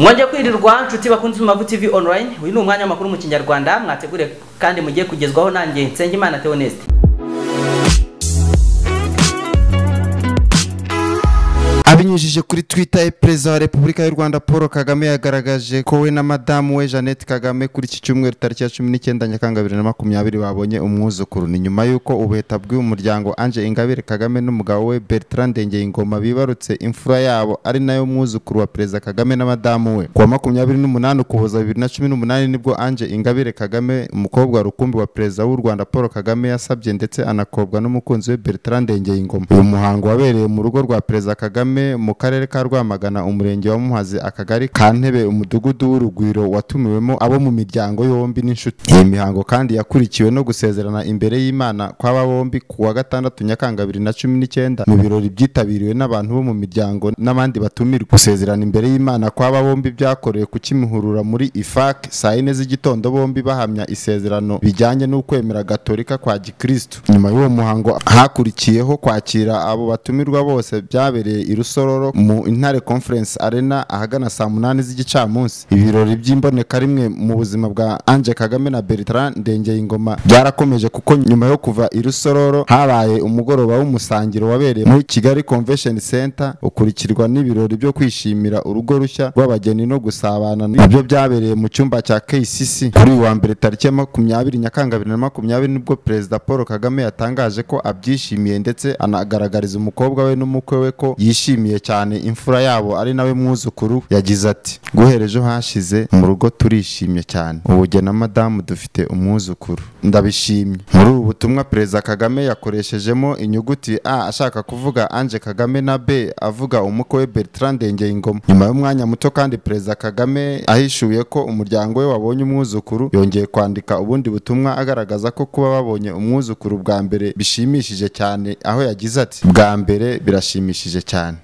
mwajya kwirirwa nshuti bakunze mavu tv online uyu ni umwanya w'amakuru mu kinyarwanda mwategure kandi mugiye kugezwaho nanjye nsengimana theoneste abinyujije kuri twitter ye perezida wa repubulika y'u rwanda paul kagame yagaragaje ko we na madamu we jeannette kagame kuri iki cyumweru tariki ya cumi n'icyenda nyakanga bibiri na makumyabiri babonye umwuzukuru ni nyuma y'uko ubuheta bw'uyu muryango anje ingabire kagame n'umugabo we bertrand ndengeye ingoma bibarutse imfura yabo ari nayo mwuzukuru wa perezida kagame na madamu we kuwa makumyabiri n'umunani ukuboza bibiri na cumi n'umunani nibwo anje ingabire kagame umukobwa rukumbi wa perezida w'u rwanda paul kagame yasabye ndetse anakobwa n'umukunzi we bertrand ndengeye ingoma uyu muhango wabereye mu rugo rwa perezida kagame kagame mu karere ka rwamagana umurenge wa muhazi akagari ka ntebe umudugudu w'urugwiro watumiwemo abo mu miryango yombi n'inshuti iyi mihango kandi yakurikiwe no gusezerana imbere y'imana kw'aba bombi ku wa gatandatu nyakanga bibiri na cumi n'icyenda mu birori byitabiriwe n'abantu bo mu miryango n'abandi batumirwa gusezerana imbere y'imana kw'aba bombi byakorewe ku kimihurura muri ifac saa yine z'igitondo bombi bahamya isezerano bijyanye n'ukwemera gatolika kwa gikristu nyuma y'uwo muhango hakurikiyeho kwakira abo batumirwa bose byabereye i irusa Rusororo mu Intare Conference Arena ahagana saa munani z'igicamunsi ibirori by'imboneka rimwe mu buzima bwa Ange Kagame na Bertrand Ndengeye Ingoma byarakomeje kuko nyuma yo kuva i Rusororo habaye umugoroba w'umusangiro wabereye muri Kigali Convention Center ukurikirwa n'ibirori byo kwishimira urugo rushya rw'abageni no gusabana nibyo byabereye mu cyumba cya KCC kuri wa mbere tariki ya makumyabiri Nyakanga bibiri na makumyabiri nibwo Perezida Paul Kagame yatangaje ko abyishimiye ndetse anagaragariza umukobwa we n'umukwe we ko yishimiye yishimiye cyane imfura yabo ari nawe mwuzukuru yagize ati ejo hashize mu rugo turishimye cyane ubu jye na madamu dufite umwuzukuru ndabishimye muri ubu butumwa perezida kagame yakoreshejemo inyuguti a ashaka kuvuga anje kagame na b avuga umuko we bertrand ingoma nyuma y'umwanya muto kandi perezida kagame ahishuye ko umuryango we wabonye umwuzukuru yongeye kwandika ubundi butumwa agaragaza ko kuba babonye umwuzukuru bwa mbere bishimishije cyane aho yagize ati bwa mbere birashimishije cyane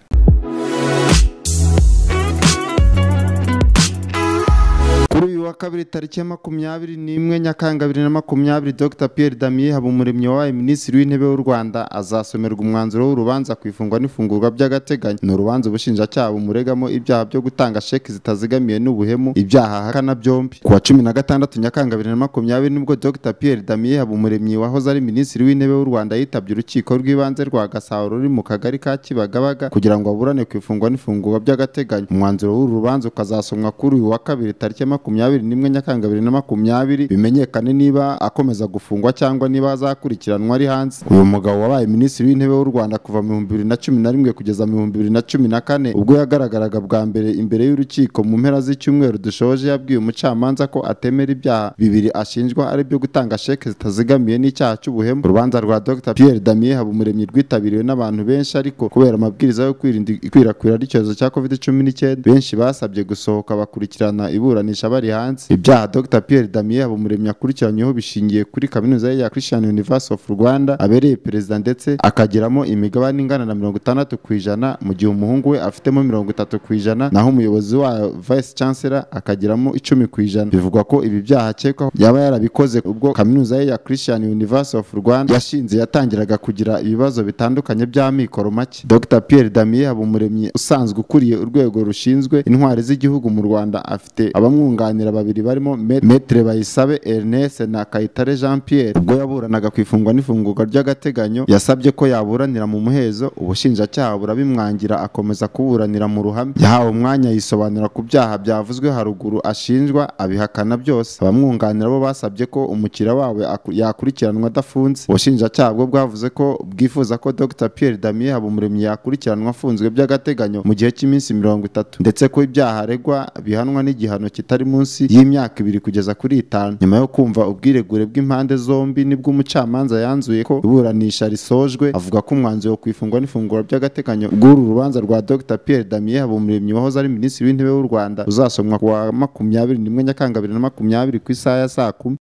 kuri uyu wa kabiri tariki ya makumyabiri n'imwe nyakanga bibiri na makumyabiri dr pierre damier habumuremyi wabaye minisitiri w'intebe w'u rwanda azasomerwa umwanzuro w'urubanza ku ifungwa n'ifungurwa by'agateganyo ni urubanza ubushinjacyaha bumuregamo ibyaha byo gutanga sheki zitazigamiye n'ubuhemu ibyaha ahakana byombi ku wa cumi na gatandatu nyakanga bibiri na makumyabiri nibwo dr pierre damier habumuremyi wahoze ari minisitiri w'intebe w'u rwanda yitabye urukiko rw'ibanze rwa gasabo ruri mu kagari ka kibagabaga kugira ngo aburane ku ifungwa n'ifungurwa by'agateganyo umwanzuro w'uru rubanza ukazasomwa kuri uyu wa kabiri tariki ya makumyabiri n'imwe nyakanga biri na makumyabiri bimenyekane niba akomeza gufungwa cyangwa niba azakurikiranwa ari hanze uyu mugabo wabaye minisitiri w'intebe w'u rwanda kuva mu bihumbi bibiri na cumi na rimwe kugeza mu bihumbi bibiri na cumi na kane ubwo yagaragaraga bwa mbere imbere y'urukiko mu mpera z'icyumweru dushoje yabwiye umucamanza ko atemera ibyaha bibiri ashinjwa ari byo gutanga sheke zitazigamiye n'icyaha cy'ubuhemu urubanza rwa dr pierre haba habumuremyi rwitabiriwe n'abantu benshi ariko kubera amabwiriza yo kwirinda ikwirakwira ry'icyorezo cya covid cumi n'icyenda benshi basabye gusohoka bakurikirana iburanisha bari hanze ibyaha Dr Pierre Damien Habumuremyi akurikiranyeho bishingiye kuri kaminuza ya Christian University of Rwanda abereye perezida ndetse akagiramo imigabane ingana na mirongo itandatu ku ijana mu gihe umuhungu we afitemo mirongo itatu ku ijana naho umuyobozi wa vice chancellor akagiramo icumi ku ijana bivugwa ko ibi byaha akekwaho yaba yarabikoze ubwo kaminuza ye ya Christian University of Rwanda yashinze yatangiraga kugira ibibazo bitandukanye by'amikoro make Dr Pierre Damien Habumuremyi usanzwe ukuriye urwego rushinzwe intwari z'igihugu mu Rwanda afite abamwunga baganira babiri barimo Metre Bayisabe Ernest na Kayitare Jean Pierre ubwo yaburanaga ku ifungwa n'ifungurwa ry'agateganyo yasabye ko yaburanira mu muhezo ubushinjacyaha burabimwangira akomeza kuburanira mu ruhame yahawe umwanya yisobanura ku byaha byavuzwe haruguru ashinjwa abihakana byose abamwunganira bo basabye ko umukiriya wawe yakurikiranwa adafunze ubushinjacyaha bwo bwavuze ko bwifuza ko Dr Pierre Damien Habumuremyi yakurikiranwa afunzwe by'agateganyo mu gihe cy'iminsi mirongo itatu ndetse ko ibyaha aregwa bihanwa n'igihano kitari munsi y'imyaka ibiri kugeza kuri itanu nyuma yo kumva ubwiregure bw'impande zombi nibwo umucamanza yanzuye ko iburanisha risojwe avuga ko umwanzuro wo kwifungwa n’ifunguro by'agateganyo bw'uru rubanza rwa Dr Pierre Damien Habumuremyi wahoze ari minisitiri w'intebe w'u Rwanda uzasomwa ku wa makumyabiri n'imwe Nyakanga bibiri na makumyabiri ku isaha ya saa kumi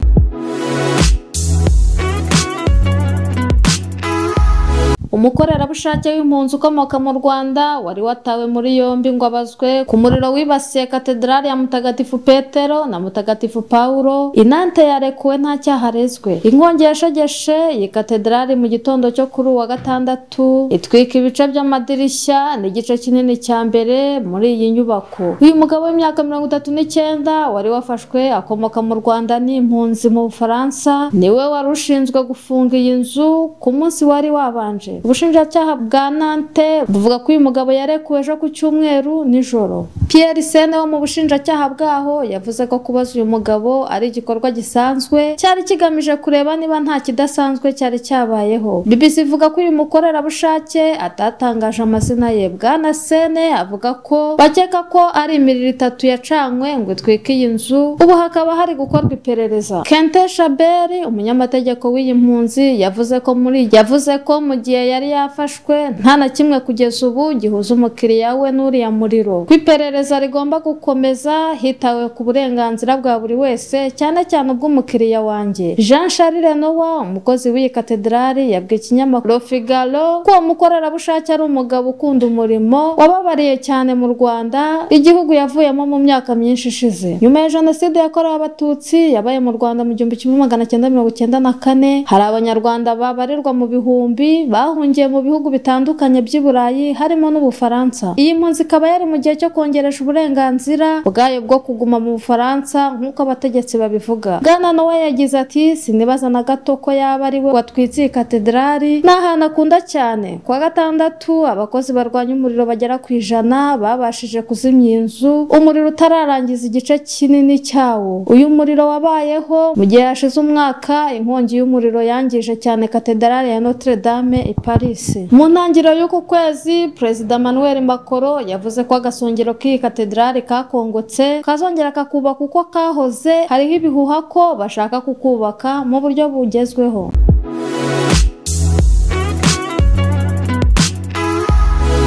umukorerabushake w'impunzi ukomoka mu rwanda wari watawe muri yombi ngo abazwe ku muriro wibasiye katedrali ya mutagatifu petero na mutagatifu paulo inante yarekuwe nta cyaha arezwe inkongi yashegeshe iyi katedrali mu gitondo cyo kuri uwa gatandatu itwika ibice by'amadirishya n'igice kinini cya mbere muri iyi nyubako uyu mugabo w'imyaka mirongo itatu n'icyenda wari wafashwe akomoka mu rwanda n'impunzi mu bufaransa niwe wari ushinzwe gufunga iyi nzu ku munsi wari wabanje ubushinjacyaha bwa nante buvuga ko uyu mugabo yarekuwe ejo ku cyumweru nijoro Pierre Sene wo mu bushinjacyaha bwaho yavuze ko kubaza uyu mugabo ari igikorwa gisanzwe cyari kigamije kureba niba nta kidasanzwe cyari cyabayeho BBC ivuga ko uyu mukorerabushake atatangaje amazina ye bwana Sene avuga ko bakeka ko ari imiriro itatu yacanywe ngo itwike iyi nzu ubu hakaba hari gukorwa iperereza Kente Shaberi umunyamategeko w'iyi mpunzi yavuze ko muri yavuze ko mu gihe yari yari yafashwe nta na kimwe kugeza ubu gihuza umukiriya we n'uriya muriro ku iperereza rigomba gukomeza hitawe ku burenganzira bwa buri wese cyane cyane ubw'umukiriya wanjye jean charles nowa umukozi w'iyi katederali yabwiye ikinyamakuru figaro ko uwo mukorerabushake ari umugabo ukunda umurimo wababariye cyane mu rwanda igihugu yavuyemo mu myaka myinshi ishize nyuma ya jenoside yakorewe abatutsi yabaye mu rwanda mu gihumbi kimwe magana cyenda mirongo icyenda na kane hari abanyarwanda babarirwa mu bihumbi bahungiye yafungiye mu bihugu bitandukanye by'i Burayi harimo n'Ubufaransa iyi mpunzi ikaba yari mu gihe cyo kongeresha uburenganzira bwayo bwo kuguma mu Bufaransa nk'uko abategetsi babivuga Bwana Nowe yagize ati sinibaza na gato ko yaba ari we watwitsiye katedrali ni ahantu akunda cyane kwa gatandatu abakozi barwanya umuriro bagera ku ijana babashije kuzimya inzu umuriro utararangiza igice kinini cyawo uyu muriro wabayeho mu gihe hashize umwaka inkongi y'umuriro yangije cyane katedrali ya Notre Dame i Paris mu ntangiriro y'uku kwezi perezida Emmanuel Makoro yavuze ko agasongero k'iyi katedrali kakongotse kazongera kakubaka uko kahoze hariho ibihuha ko bashaka kukubaka mu buryo bugezweho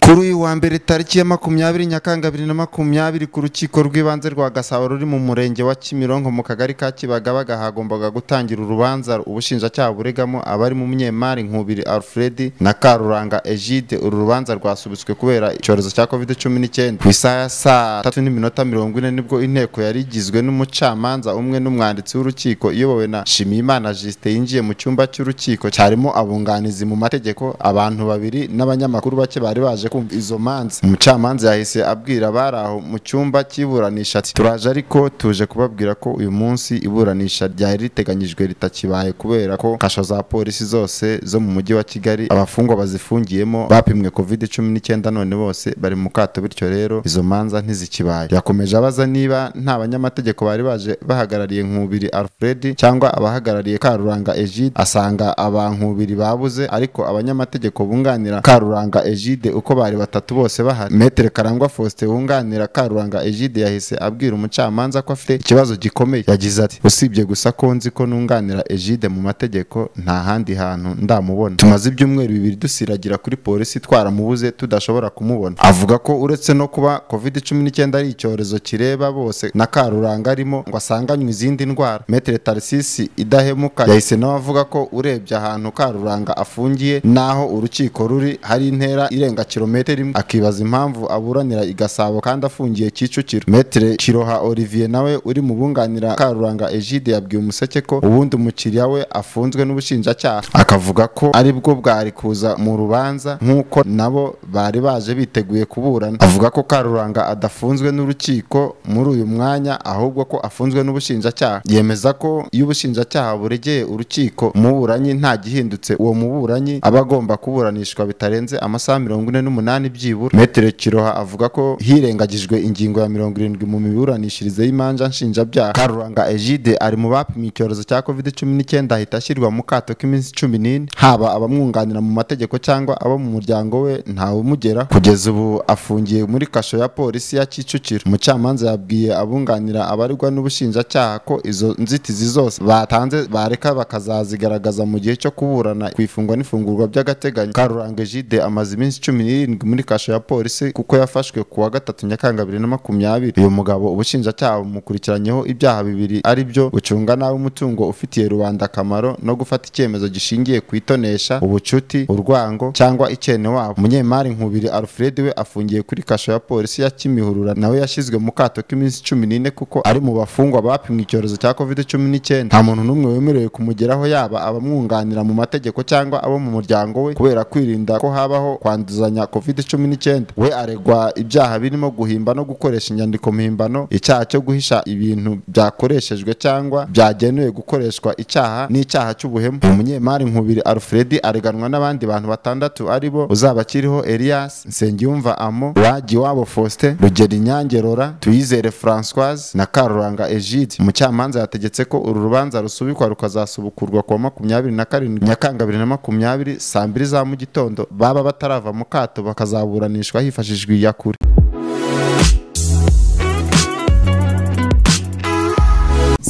kuri uyu wa mbere tariki ya makumyabiri nyakanga bibiri na makumyabiri ku rukiko rw'ibanze rwa gasabo ruri mu murenge wa kimironko mu kagari ka kibagabaga hagombaga gutangira urubanza ubushinjacyaha buregamo abari mu munyemari nkubiri alfred na karuranga egide uru rubanza rwasubitswe kubera icyorezo cya covid cumi n'icyenda ku isaha ya saa tatu n'iminota mirongo ine nibwo inteko yari igizwe n'umucamanza umwe n'umwanditsi w'urukiko iyobowe na shimiyimana jisite yinjiye mu cyumba cy'urukiko cyarimo abunganizi mu mategeko abantu babiri n'abanyamakuru bake bari baje kumva izo manza umucamanza yahise abwira abari aho mu cyumba cy'iburanisha ati turaje ariko tuje kubabwira ko uyu munsi iburanisha ryari riteganyijwe ritakibaye kubera ko kasho za polisi zose zo mu mujyi wa kigali abafungwa bazifungiyemo bapimwe covid cumi n'icyenda none bose bari mu kato bityo rero izo manza ntizikibaye yakomeje abaza niba nta banyamategeko bari baje bahagarariye nkubiri alfred cyangwa abahagarariye karuranga egide asanga abankubiri babuze ariko abanyamategeko bunganira karuranga egide uko ba abasitafari batatu bose bahari metere karangwa faustin wunganira karuranga egide yahise abwira umucamanza ko afite ikibazo gikomeye yagize ati usibye gusa ko nzi ko nunganira egide mu mategeko nta handi hantu ndamubona tumaze ibyumweru bibiri dusiragira kuri polisi twaramubuze tudashobora kumubona avuga ko uretse no kuba covid cumi n'icyenda ari icyorezo kireba bose na karuranga arimo ngo asanganywe izindi ndwara metere tarisisi idahemuka yahise nawe avuga ko urebye ahantu karuranga afungiye n'aho urukiko ruri hari intera irenga kilometero metero imwe akibaza impamvu aburanira igasabo kandi afungiye Kicukiro Metre Kiroha Olivier nawe uri mu bunganira Karuranga Egide yabwiye umuseke ko ubundi umukiriya we afunzwe n'ubushinjacyaha akavuga ko ari bwo bwari kuza mu rubanza nk'uko nabo bari baje biteguye kuburana avuga ko Karuranga adafunzwe n'urukiko muri uyu mwanya ahubwo ko afunzwe n'ubushinjacyaha yemeza ko iyo ubushinjacyaha buregeye urukiko muburanyi nta gihindutse uwo muburanyi aba agomba kuburanishwa bitarenze amasaha mirongo ine n'umunani umunani byibura Metre Kiroha avuga ko hirengagijwe ingingo ya mirongo irindwi mu miburanishirize y'imanza nshinjabyaha Karuranga Egide ari mu bapimye icyorezo cya covid cumi n'icyenda ahita ashyirwa mu kato k'iminsi cumi n'ine haba abamwunganira mu mategeko cyangwa abo mu muryango we ntawumugera kugeza ubu afungiye muri kasho ya polisi ya Kicukiro umucamanza yabwiye abunganira abarirwa n'ubushinjacyaha ko izo nzitizi zose batanze bareka bakazazigaragaza mu gihe cyo kuburana ku ifungwa n'ifungurwa by'agateganyo Karuranga Egide amaze iminsi cumi n'irindwi muri kasho ya polisi kuko yafashwe kuwa gatatu nyakanga bibiri na makumyabiri uyu mugabo ubushinjacyaha bumukurikiranyeho ibyaha bibiri ari byo gucunga nabi umutungo ufitiye rubanda akamaro no gufata icyemezo gishingiye ku itonesha ubucuti urwango cyangwa icyene wabo umunyemari nkubiri alfred we afungiye kuri kasho ya polisi ya kimihurura nawe yashyizwe mu kato k'iminsi cumi n'ine kuko ari mu bafungwa bapimwe icyorezo cya covid cumi n'icyenda nta muntu n'umwe wemerewe kumugeraho yaba abamwunganira mu mategeko cyangwa abo mu muryango we kubera kwirinda ko habaho kwanduzanya covid covid cumi n'icyenda we aregwa ibyaha birimo guhimba no gukoresha inyandiko mpimbano icyaha cyo guhisha ibintu byakoreshejwe cyangwa byagenewe gukoreshwa icyaha n'icyaha cy'ubuhemu umunyemari nkubiri alfred areganwa n'abandi bantu batandatu aribo uzabakiriho elias nsengiyumva amo wagiwabo faustin rugeri nyangerora tuyizere francoise na karuranga egide umucamanza yategetse ko uru rubanza rusubikwa rukazasubukurwa kuwa makumyabiri na karindwi nyakanga bibiri na makumyabiri saa mbiri za mu gitondo baba batarava mu kato akazaburanishwa hifashishijwe iyakure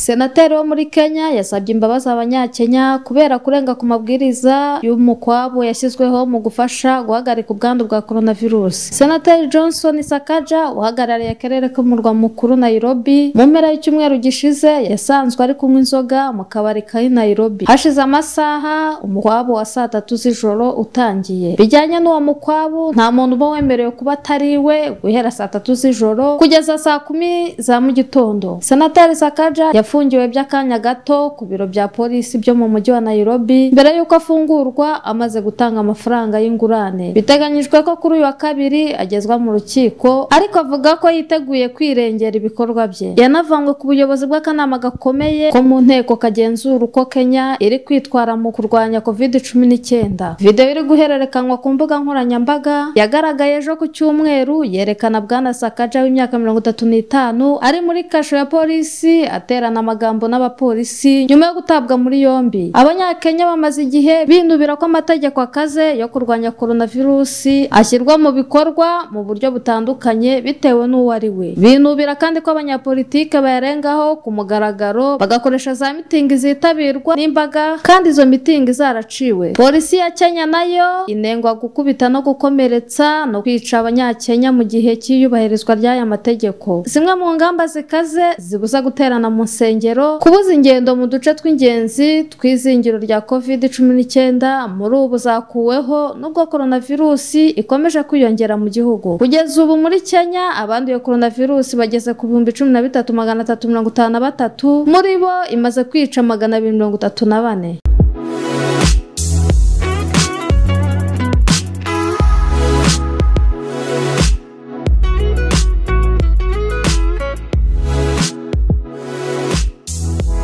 senateri wo muri kenya yasabye imbabazi abanyakenya kubera kurenga ku mabwiriza y’umukwabu yashyizweho mu gufasha guhagarika ubwandu bwa coronavirus senateri johnson sakaja uhagarariye akarere k'umurwa mukuru nairobi mu mpera y'icyumweru gishize yasanzwe ari kunywa inzoga mu kabari kari nairobi hashize amasaha umukwabu wa saa tatu z'ijoro utangiye bijyanye n'uwo mukwabu nta muntu uba wemerewe kuba atari we guhera saa tatu z'ijoro kugeza saa kumi za mu gitondo senateri sakaja yafu afungiwe by'akanya gato ku biro bya polisi byo mu mujyi wa Nairobi mbere y'uko afungurwa amaze gutanga amafaranga y'ingurane biteganyijwe ko kuri uyu wa kabiri agezwa mu rukiko ariko avuga ko yiteguye kwirengera ibikorwa bye yanavanwe ku buyobozi bw'akanama gakomeye ko mu nteko kagenzura uko Kenya iri kwitwara mu kurwanya covid cumi n'icyenda video iri guhererekanywa ku mbuga nkoranyambaga yagaragaye ejo ku cyumweru yerekana bwana Sakaja w'imyaka mirongo itatu n'itanu ari muri kasho ya polisi aterana amagambo n'abapolisi nyuma yo gutabwa muri yombi abanyakenya bamaze igihe binubira ko amategeko akaze yo kurwanya koronavirusi ashyirwa mu bikorwa mu buryo butandukanye bitewe n'uwo ari we binubira kandi ko abanyapolitike bayarengaho ku mugaragaro bagakoresha za mitingi zitabirwa n'imbaga kandi izo mitingi zaraciwe polisi ya kenya nayo inengwa gukubita no gukomeretsa no kwica abanyakenya mu gihe cy'iyubahirizwa ry'aya mategeko zimwe mu ngamba zikaze zibuza guterana mu nsengero buhengero kubuza ingendo mu duce tw'ingenzi tw'izingiro rya covid cumi n'icyenda muri ubu zakuweho nubwo coronavirusi ikomeje kwiyongera mu gihugu kugeza ubu muri kenya abanduye coronavirusi bageze ku bihumbi cumi na bitatu magana atatu mirongo itanu na batatu muri bo imaze kwica magana abiri mirongo itatu na bane